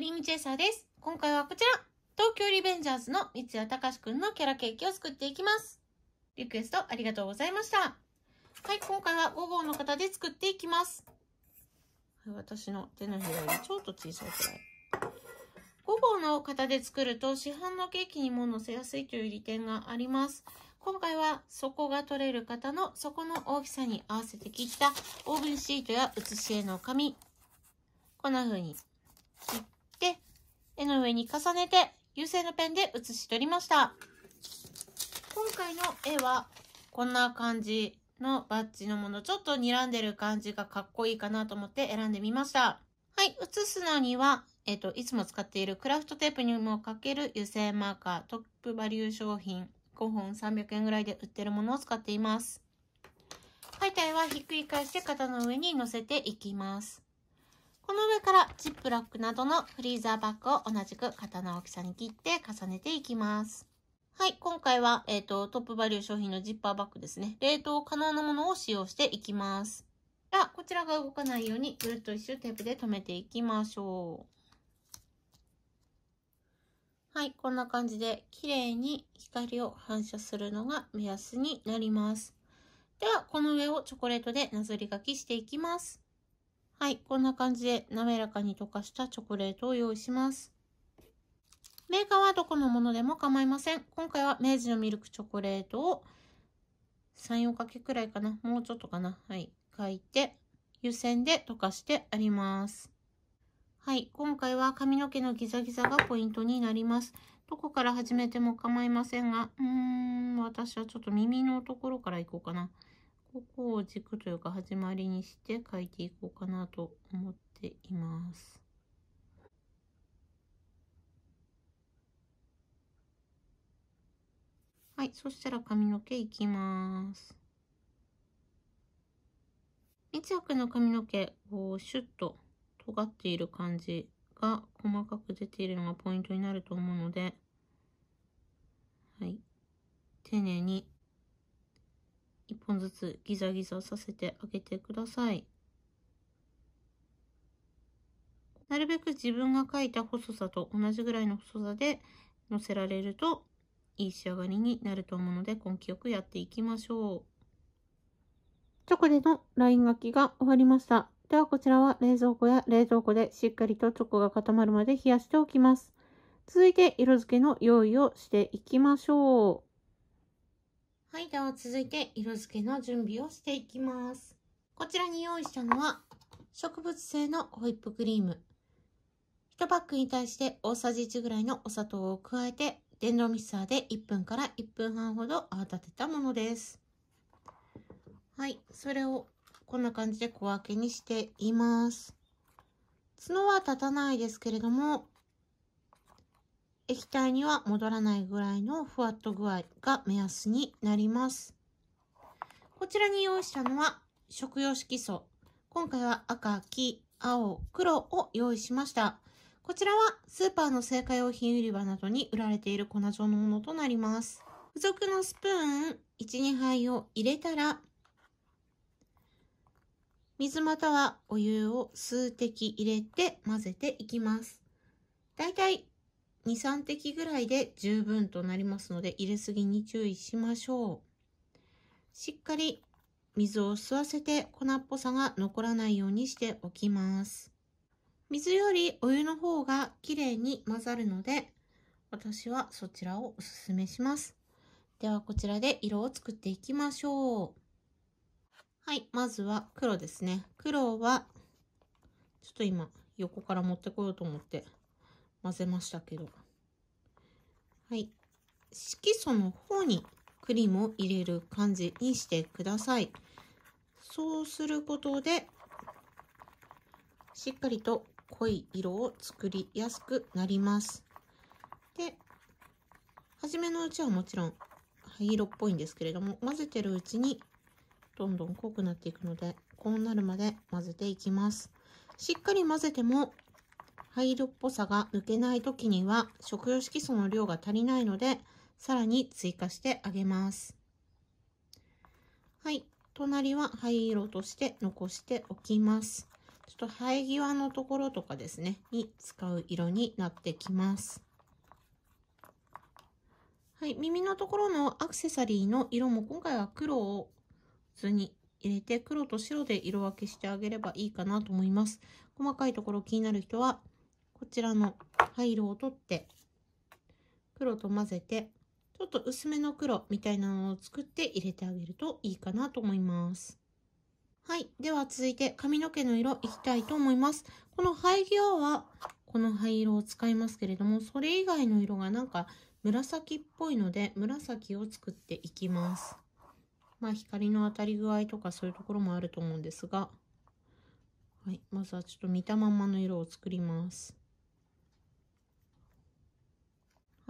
リームチェイサーです。今回はこちら東京リベンジャーズの三谷隆くんのキャラケーキを作っていきます。リクエストありがとうございました。はい、今回は5号の方で作っていきます。私の手のひらよちょっと小さいくらい。5号の方で作ると市販のケーキにも乗せやすいという利点があります。今回は底が取れる方の底の大きさに合わせて切ったオーブンシートや写し絵の紙。こんな風に絵の上に重ねて、油性のペンで写し取りました。今回の絵は、こんな感じのバッジのもの、ちょっと睨んでる感じがかっこいいかなと思って選んでみました。はい、写すのには、えっ、ー、と、いつも使っているクラフトテープにもかける油性マーカー、トップバリュー商品、5本300円ぐらいで売ってるものを使っています。背体はひっくり返して型の上に乗せていきます。この上からジップロックなどのフリーザーバッグを同じく型の大きさに切って重ねていきます。はい、今回は、えっ、ー、と、トップバリュー商品のジッパーバッグですね。冷凍可能なものを使用していきます。では、こちらが動かないようにぐるっと一周テープで留めていきましょう。はい、こんな感じで綺麗に光を反射するのが目安になります。では、この上をチョコレートでなぞり書きしていきます。はい、こんな感じで滑らかに溶かしたチョコレートを用意します。メーカーはどこのものでも構いません。今回は明治のミルクチョコレートを3、4かけくらいかな。もうちょっとかな。はい。書いて、湯煎で溶かしてあります。はい。今回は髪の毛のギザギザがポイントになります。どこから始めても構いませんが、うーん、私はちょっと耳のところからいこうかな。ここを軸というか始まりにして書いていこうかなと思っています。はい、そしたら髪の毛いきます。三つの髪の毛、こうシュッと尖っている感じが細かく出ているのがポイントになると思うので、はい、丁寧に1本ずつギザギザさせてあげてください。なるべく自分が描いた細さと同じぐらいの細さでのせられるといい仕上がりになると思うので根気よくやっていきましょう。チョコでのライン書きが終わりました。ではこちらは冷蔵庫や冷蔵庫でしっかりとチョコが固まるまで冷やしておきます。続いて色付けの用意をしていきましょう。はい、では続いて色付けの準備をしていきます。こちらに用意したのは植物性のホイップクリーム。1パックに対して大さじ1ぐらいのお砂糖を加えて電動ミキサーで1分から1分半ほど泡立てたものです。はい、それをこんな感じで小分けにしています。角は立たないですけれども、液体には戻らないぐらいのふわっと具合が目安になります。こちらに用意したのは食用色素。今回は赤、黄、青、黒を用意しました。こちらはスーパーの製菓用品売り場などに売られている粉状のものとなります。付属のスプーン1、2杯を入れたら、水またはお湯を数滴入れて混ぜていきます。だいたい2、3滴ぐらいで十分となりますので、入れすぎに注意しましょう。しっかり水を吸わせて粉っぽさが残らないようにしておきます。水よりお湯の方が綺麗に混ざるので、私はそちらをおすすめします。ではこちらで色を作っていきましょう。はい、まずは黒ですね。黒は、ちょっと今横から持ってこようと思って混ぜましたけど。はい、色素の方にクリームを入れる感じにしてください。そうすることで、しっかりと濃い色を作りやすくなります。で、初めのうちはもちろん灰色っぽいんですけれども、混ぜてるうちにどんどん濃くなっていくので、こうなるまで混ぜていきます。しっかり混ぜても灰色っぽさが抜けない時には食用色素の量が足りないのでさらに追加してあげます。はい。隣は灰色として残しておきます。ちょっと生え際のところとかですね、に使う色になってきます。はい、耳のところのアクセサリーの色も今回は黒を普通に入れて黒と白で色分けしてあげればいいかなと思います。細かいところ気になる人はこちらの灰色を取って黒と混ぜてちょっと薄めの黒みたいなのを作って入れてあげるといいかなと思いますはいでは続いて髪の毛の色いきたいと思いますこの灰際はこの灰色を使いますけれどもそれ以外の色がなんか紫っぽいので紫を作っていきますまあ光の当たり具合とかそういうところもあると思うんですがはいまずはちょっと見たままの色を作ります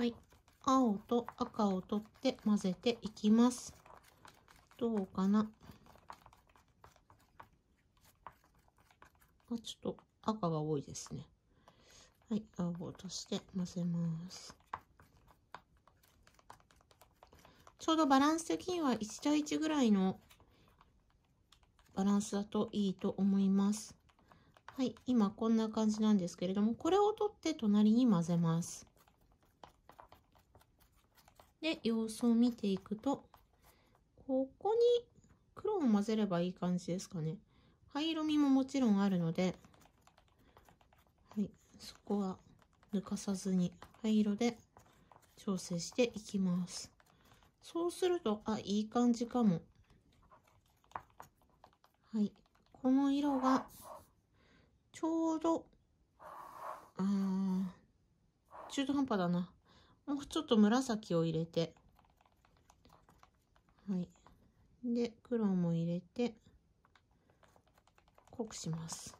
はい。青と赤を取って混ぜていきます。どうかなあ、ちょっと赤が多いですね。はい。青を足して混ぜます。ちょうどバランス的には1対1ぐらいのバランスだといいと思います。はい、今こんな感じなんですけれども、これを取って隣に混ぜます。で、様子を見ていくと、ここに黒を混ぜればいい感じですかね。灰色みももちろんあるので、はい、そこは抜かさずに灰色で調整していきます。そうすると、あ、いい感じかも。はい。この色が、ちょうど、あー、中途半端だな。ちょっと紫を入れて、はい。で、黒も入れて、濃くします。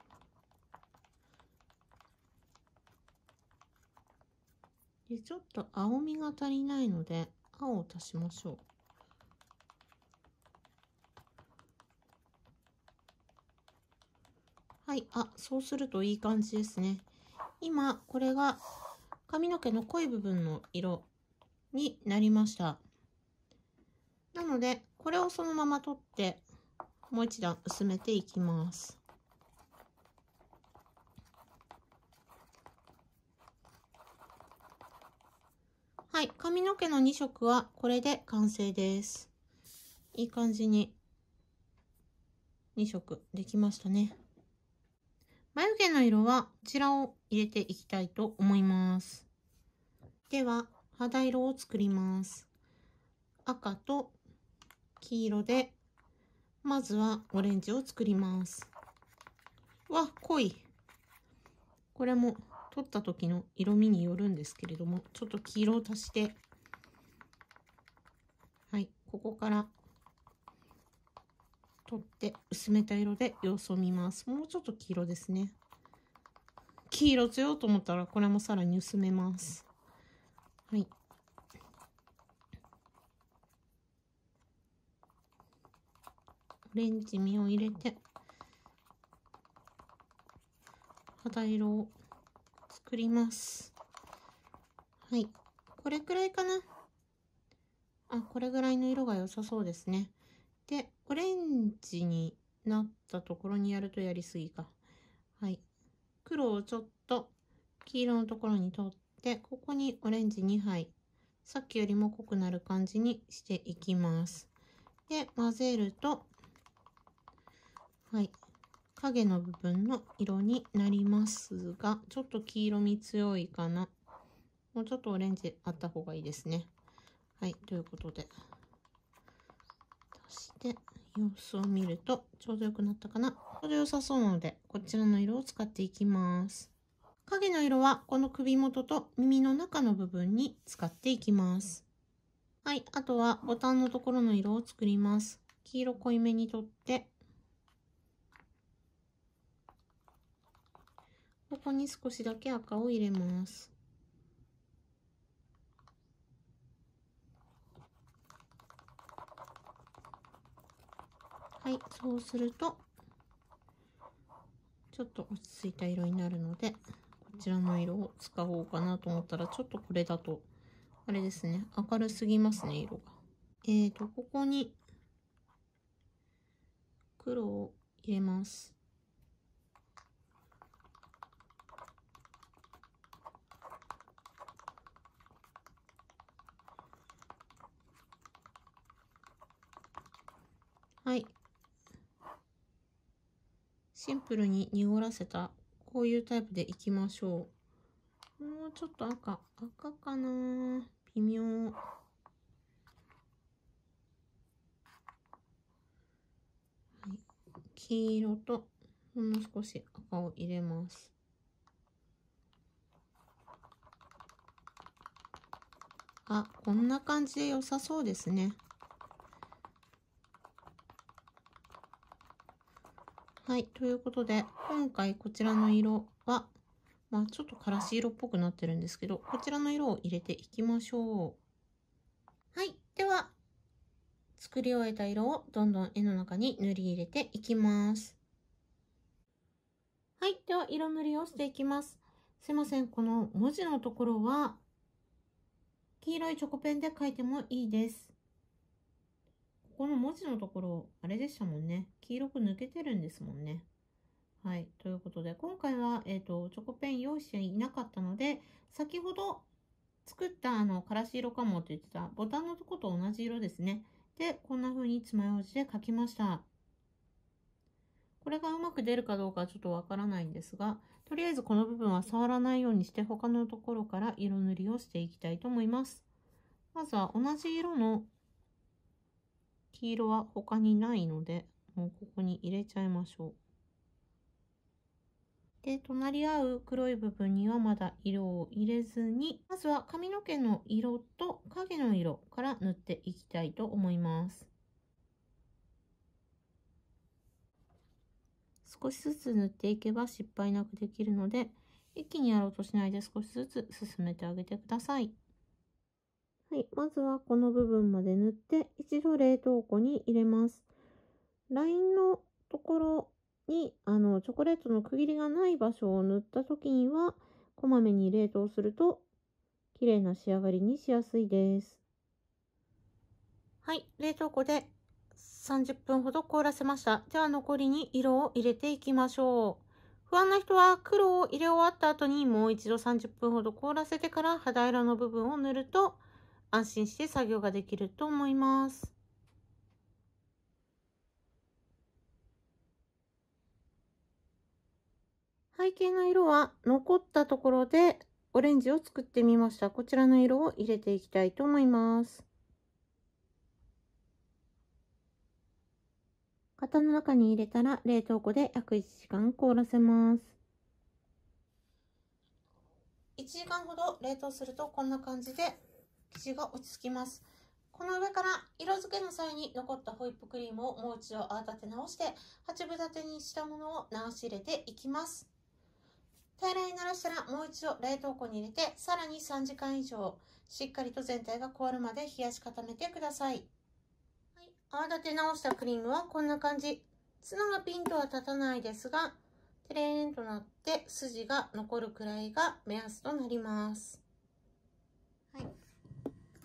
で、ちょっと青みが足りないので、青を足しましょう。はい。あ、そうするといい感じですね。今、これが髪の毛の濃い部分の色になりました。なので、これをそのまま取って、もう一段薄めていきます。はい、髪の毛の2色はこれで完成です。いい感じに2色できましたね。眉毛の色はこちらを入れていきたいと思います。では、肌色を作ります。赤と黄色で、まずはオレンジを作ります。わ、濃い。これも取った時の色味によるんですけれども、ちょっと黄色を足して、はい、ここから取って薄めた色で様子を見ます。もうちょっと黄色ですね。黄色強いと思ったらこれもさらに薄めます。はい。オレンジ身を入れて肌色を作ります。はい。これくらいかな。あ、これぐらいの色が良さそうですね。オレンジになったところにやるとやりすぎか。はい。黒をちょっと黄色のところに取って、ここにオレンジ2杯、さっきよりも濃くなる感じにしていきます。で、混ぜると、はい。影の部分の色になりますが、ちょっと黄色み強いかな。もうちょっとオレンジあった方がいいですね。はい、ということで。そして、様子を見るとちょうど良くなったかな。ちょうど良さそうなので、こちらの色を使っていきます。影の色はこの首元と耳の中の部分に使っていきます。はい、あとはボタンのところの色を作ります。黄色濃いめにとって、ここに少しだけ赤を入れます。はいそうするとちょっと落ち着いた色になるのでこちらの色を使おうかなと思ったらちょっとこれだとあれですね明るすぎますね色がえーとここに黒を入れますシンプルに濁らせた、こういうタイプでいきましょう。もうちょっと赤、赤かな微妙。黄色とほんの少し赤を入れます。あ、こんな感じで良さそうですね。はい。ということで、今回こちらの色は、まあ、ちょっとからし色っぽくなってるんですけど、こちらの色を入れていきましょう。はい。では、作り終えた色をどんどん絵の中に塗り入れていきます。はい。では、色塗りをしていきます。すいません。この文字のところは、黄色いチョコペンで書いてもいいです。この文字のところ、あれでしたもんね。黄色く抜けてるんですもんね。はい。ということで、今回は、えっ、ー、と、チョコペン用意していなかったので、先ほど作ったあの、からし色かもって言ってたボタンのとこと同じ色ですね。で、こんな風に爪楊枝で描きました。これがうまく出るかどうかはちょっとわからないんですが、とりあえずこの部分は触らないようにして他のところから色塗りをしていきたいと思います。まずは同じ色の黄色は他にないので、もうここに入れちゃいましょう。で、隣り合う黒い部分にはまだ色を入れずに、まずは髪の毛の色と影の色から塗っていきたいと思います。少しずつ塗っていけば失敗なくできるので、一気にやろうとしないで少しずつ進めてあげてください。はい、まずはこの部分まで塗って一度冷凍庫に入れます。ラインのところにあのチョコレートの区切りがない場所を塗った時にはこまめに冷凍すると綺麗な仕上がりにしやすいです。はい、冷凍庫で30分ほど凍らせました。では残りに色を入れていきましょう。不安な人は黒を入れ終わった後にもう一度30分ほど凍らせてから肌色の部分を塗ると安心して作業ができると思います。背景の色は残ったところでオレンジを作ってみました。こちらの色を入れていきたいと思います。型の中に入れたら冷凍庫で約1時間凍らせます。1時間ほど冷凍するとこんな感じで生地が落ち着きます。この上から色付けの際に残ったホイップクリームをもう一度泡立て直して、8分立てにしたものを流し入れていきます。平らにならしたらもう一度冷凍庫に入れて、さらに3時間以上、しっかりと全体が凍るまで冷やし固めてください。はい、泡立て直したクリームはこんな感じ。ツナがピンとは立たないですが、テレーンとなって筋が残るくらいが目安となります。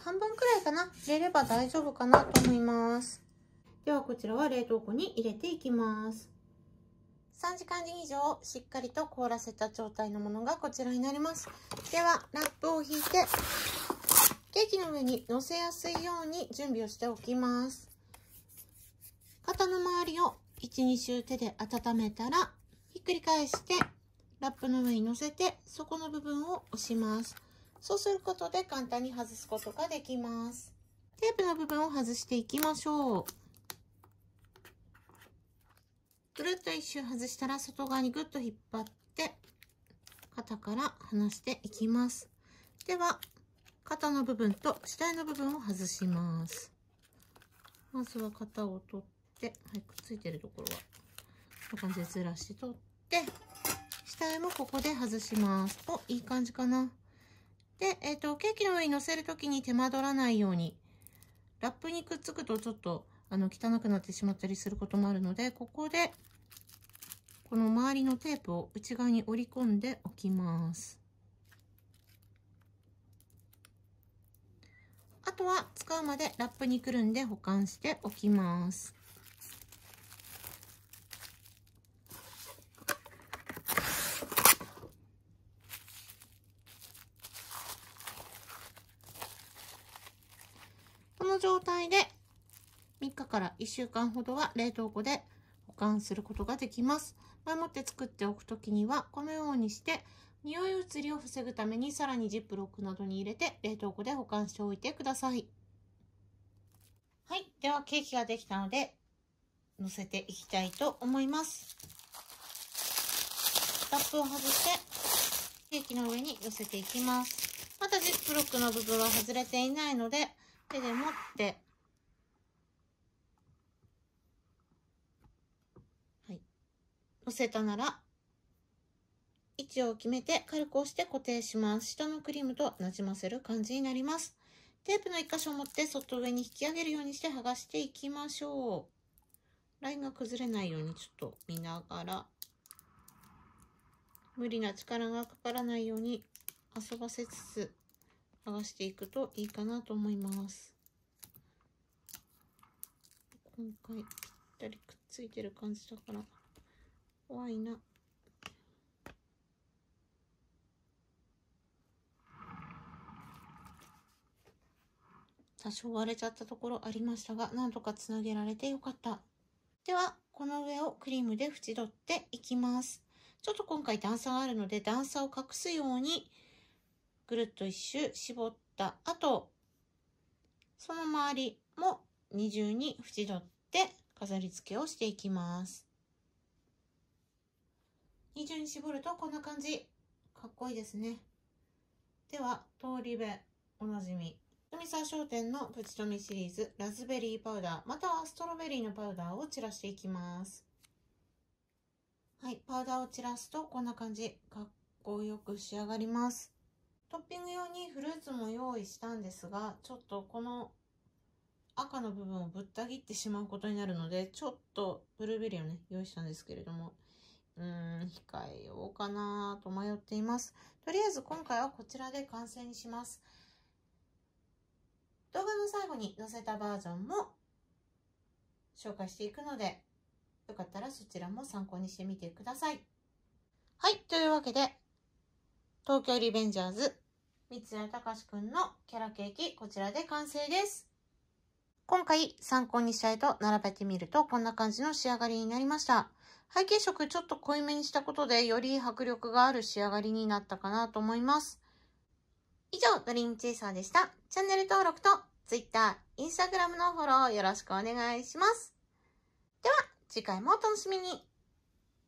半分くらいかな入れれば大丈夫かなと思います。ではこちらは冷凍庫に入れていきます。3時間以上しっかりと凍らせた状態のものがこちらになります。ではラップを引いてケーキの上に乗せやすいように準備をしておきます。型の周りを1、2周手で温めたらひっくり返してラップの上に乗せて底の部分を押します。そうすることで簡単に外すことができます。テープの部分を外していきましょう。ぐるっと一周外したら外側にぐっと引っ張って、肩から離していきます。では、肩の部分と下絵の部分を外します。まずは肩を取って、はい、くっついてるところは、こんな感じでずらして取って、下絵もここで外します。お、いい感じかな。で、えっ、ー、と、ケーキの上に乗せるときに手間取らないように、ラップにくっつくとちょっと、あの、汚くなってしまったりすることもあるので、ここで、この周りのテープを内側に折り込んでおきます。あとは使うまでラップにくるんで保管しておきます。の状態で3日から1週間ほどは冷凍庫で保管することができます。前もって作っておくときにはこのようにして匂い移りを防ぐためにさらにジップロックなどに入れて冷凍庫で保管しておいてください。はい。ではケーキができたので乗せていきたいと思います。ラップを外してケーキの上に乗せていきます。またジップロックの部分は外れていないので手で持って、はい。乗せたなら、位置を決めて軽く押して固定します。下のクリームとなじませる感じになります。テープの1箇所を持ってそっと上に引き上げるようにして剥がしていきましょう。ラインが崩れないようにちょっと見ながら、無理な力がかからないように遊ばせつつ、剥がしていくといいかなと思います今回ぴったりくっついてる感じだから怖いな多少割れちゃったところありましたが、なんとかつなげられてよかった。では、この上をクリームで縁取っていきます。ちょっと今回段差があるので、段差を隠すようにぐるっと1周絞った後、その周りも二重に縁取って飾り付けをしていきます。二重に絞るとこんな感じ。かっこいいですね。では、通り部おなじみ、富沢商店のプチトミシリーズ、ラズベリーパウダー、またはストロベリーのパウダーを散らしていきます。はい、パウダーを散らすとこんな感じ。かっこよく仕上がります。トッピング用にフルーツも用意したんですが、ちょっとこの赤の部分をぶった切ってしまうことになるので、ちょっとブルーベリーをね、用意したんですけれども、うーん、控えようかなと迷っています。とりあえず今回はこちらで完成にします。動画の最後に載せたバージョンも紹介していくので、よかったらそちらも参考にしてみてください。はい、というわけで、東京リベンジャーズ三谷隆くんのキャラケーキ、こちらで完成です。今回参考にしたいと並べてみるとこんな感じの仕上がりになりました。背景色ちょっと濃いめにしたことでより迫力がある仕上がりになったかなと思います。以上、ドリームチェイサーでした。チャンネル登録と Twitter、Instagram のフォローよろしくお願いします。では、次回もお楽しみに。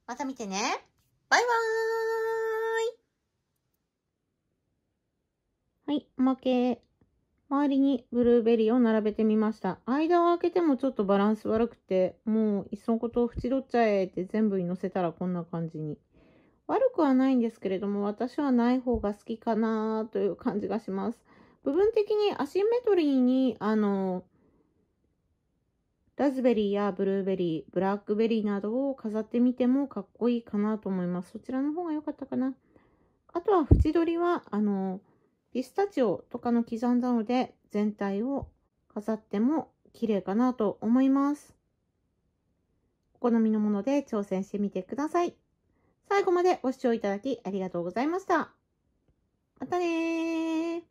また見てね。バイバーイはい、おまけ。周りにブルーベリーを並べてみました。間を空けてもちょっとバランス悪くて、もういっそのことを縁取っちゃえって全部に乗せたらこんな感じに。悪くはないんですけれども、私はない方が好きかなという感じがします。部分的にアシンメトリーに、あの、ラズベリーやブルーベリー、ブラックベリーなどを飾ってみてもかっこいいかなと思います。そちらの方が良かったかな。あとは縁取りは、あの、ピスタチオとかの刻んだので全体を飾っても綺麗かなと思います。お好みのもので挑戦してみてください。最後までご視聴いただきありがとうございました。またね